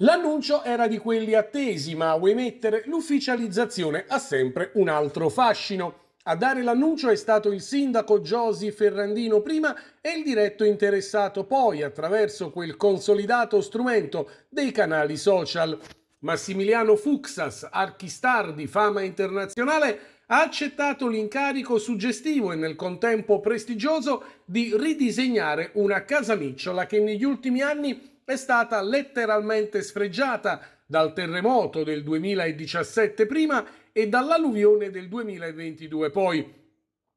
L'annuncio era di quelli attesi, ma a Waymaker l'ufficializzazione ha sempre un altro fascino. A dare l'annuncio è stato il sindaco Giosi Ferrandino prima e il diretto interessato poi attraverso quel consolidato strumento dei canali social. Massimiliano Fuxas, archistar di fama internazionale, ha accettato l'incarico suggestivo e nel contempo prestigioso di ridisegnare una casa casamicciola che negli ultimi anni è stata letteralmente sfregiata dal terremoto del 2017 prima e dall'alluvione del 2022 poi.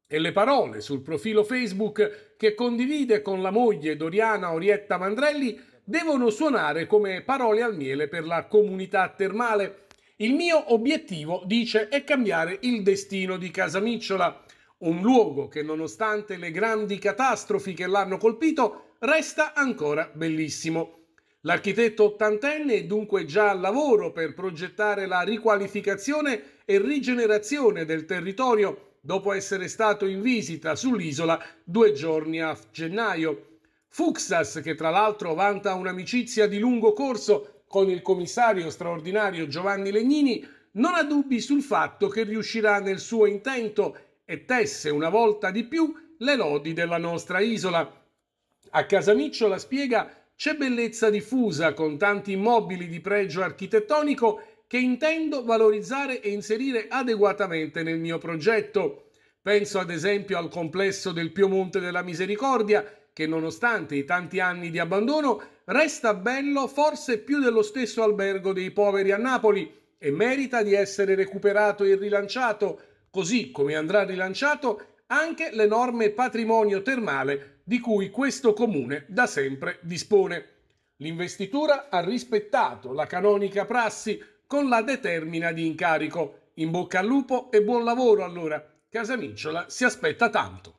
E le parole sul profilo Facebook che condivide con la moglie Doriana Orietta Mandrelli devono suonare come parole al miele per la comunità termale. Il mio obiettivo, dice, è cambiare il destino di Casamicciola, un luogo che nonostante le grandi catastrofi che l'hanno colpito resta ancora bellissimo. L'architetto ottantenne è dunque già al lavoro per progettare la riqualificazione e rigenerazione del territorio dopo essere stato in visita sull'isola due giorni a gennaio. Fuxas, che tra l'altro vanta un'amicizia di lungo corso con il commissario straordinario Giovanni Legnini, non ha dubbi sul fatto che riuscirà nel suo intento e tesse una volta di più le lodi della nostra isola. A Casamicciola spiega c'è bellezza diffusa con tanti immobili di pregio architettonico che intendo valorizzare e inserire adeguatamente nel mio progetto. Penso ad esempio al complesso del Piemonte della Misericordia, che nonostante i tanti anni di abbandono resta bello forse più dello stesso albergo dei poveri a Napoli e merita di essere recuperato e rilanciato, così come andrà rilanciato anche l'enorme patrimonio termale di cui questo comune da sempre dispone. L'investitura ha rispettato la canonica prassi con la determina di incarico. In bocca al lupo e buon lavoro allora. Casamicciola si aspetta tanto.